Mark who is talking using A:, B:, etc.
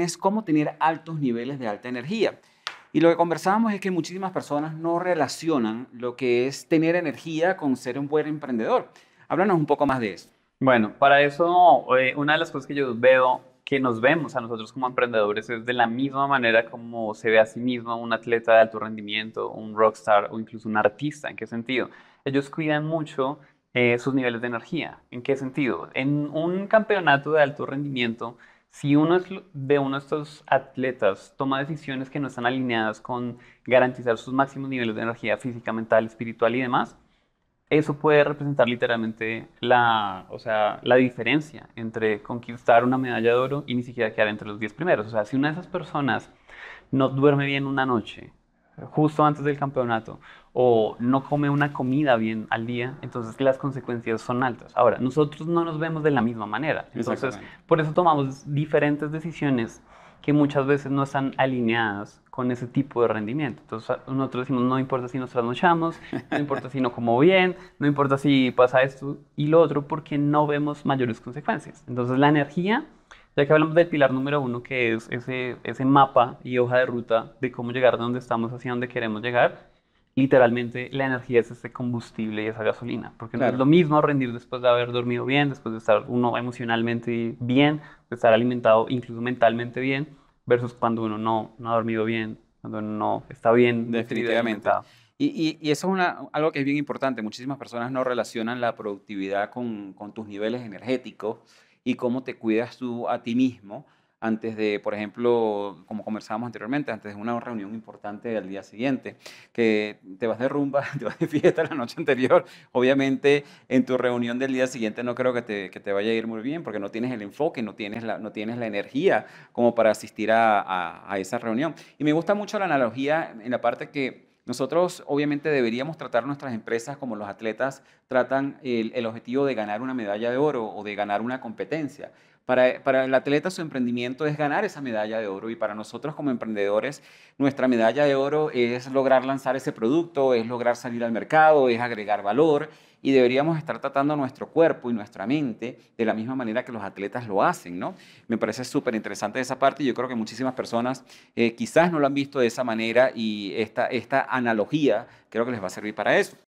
A: es cómo tener altos niveles de alta energía. Y lo que conversábamos es que muchísimas personas no relacionan lo que es tener energía con ser un buen emprendedor. Háblanos un poco más de eso. Bueno, para eso, eh, una de las cosas que yo veo que nos vemos a nosotros como
B: emprendedores es de la misma manera como se ve a sí mismo un atleta de alto rendimiento, un rockstar o incluso un artista. ¿En qué sentido? Ellos cuidan mucho eh, sus niveles de energía. ¿En qué sentido? En un campeonato de alto rendimiento, si uno de uno de estos atletas toma decisiones que no están alineadas con garantizar sus máximos niveles de energía física, mental, espiritual y demás, eso puede representar literalmente la, o sea, la diferencia entre conquistar una medalla de oro y ni siquiera quedar entre los 10 primeros. O sea, si una de esas personas no duerme bien una noche, justo antes del campeonato o no come una comida bien al día, entonces las consecuencias son altas. Ahora, nosotros no nos vemos de la misma manera, entonces por eso tomamos diferentes decisiones que muchas veces no están alineadas con ese tipo de rendimiento. Entonces nosotros decimos, no importa si nos trasnochamos, no importa si no como bien, no importa si pasa esto y lo otro, porque no vemos mayores consecuencias. Entonces la energía ya que hablamos del pilar número uno, que es ese, ese mapa y hoja de ruta de cómo llegar de donde estamos hacia donde queremos llegar, literalmente la energía es ese combustible y esa gasolina, porque no es lo mismo rendir después de haber dormido bien, después de estar uno emocionalmente bien, de estar alimentado incluso mentalmente bien, versus cuando uno no, ha dormido bien, cuando uno no está bien. Definitivamente.
A: Y, y, y, eso es una, algo que es bien importante. Muchísimas personas no relacionan la productividad con, con tus niveles energéticos y cómo te cuidas tú a ti mismo antes de, por ejemplo, como conversábamos anteriormente, antes de una reunión importante del día siguiente, que te vas de rumba, te vas de fiesta la noche anterior, obviamente en tu reunión del día siguiente no creo que te, vaya a ir muy bien porque no tienes el enfoque, no tienes la, no tienes la energía como para asistir a esa reunión. Y me gusta mucho la analogía en la parte que nosotros obviamente deberíamos tratar nuestras empresas como los atletas tratan el, el, objetivo de ganar una medalla de oro o de ganar una competencia. Para, el atleta su emprendimiento es ganar esa medalla de oro y para nosotros como emprendedores nuestra medalla de oro es lograr lanzar ese producto, es lograr salir al mercado, es agregar valor y deberíamos estar tratando nuestro cuerpo y nuestra mente de la misma manera que los atletas lo hacen, ¿no? Me parece súper interesante esa parte y yo creo que muchísimas personas eh, quizás no lo han visto de esa manera y esta, esta analogía creo que les va a servir para eso.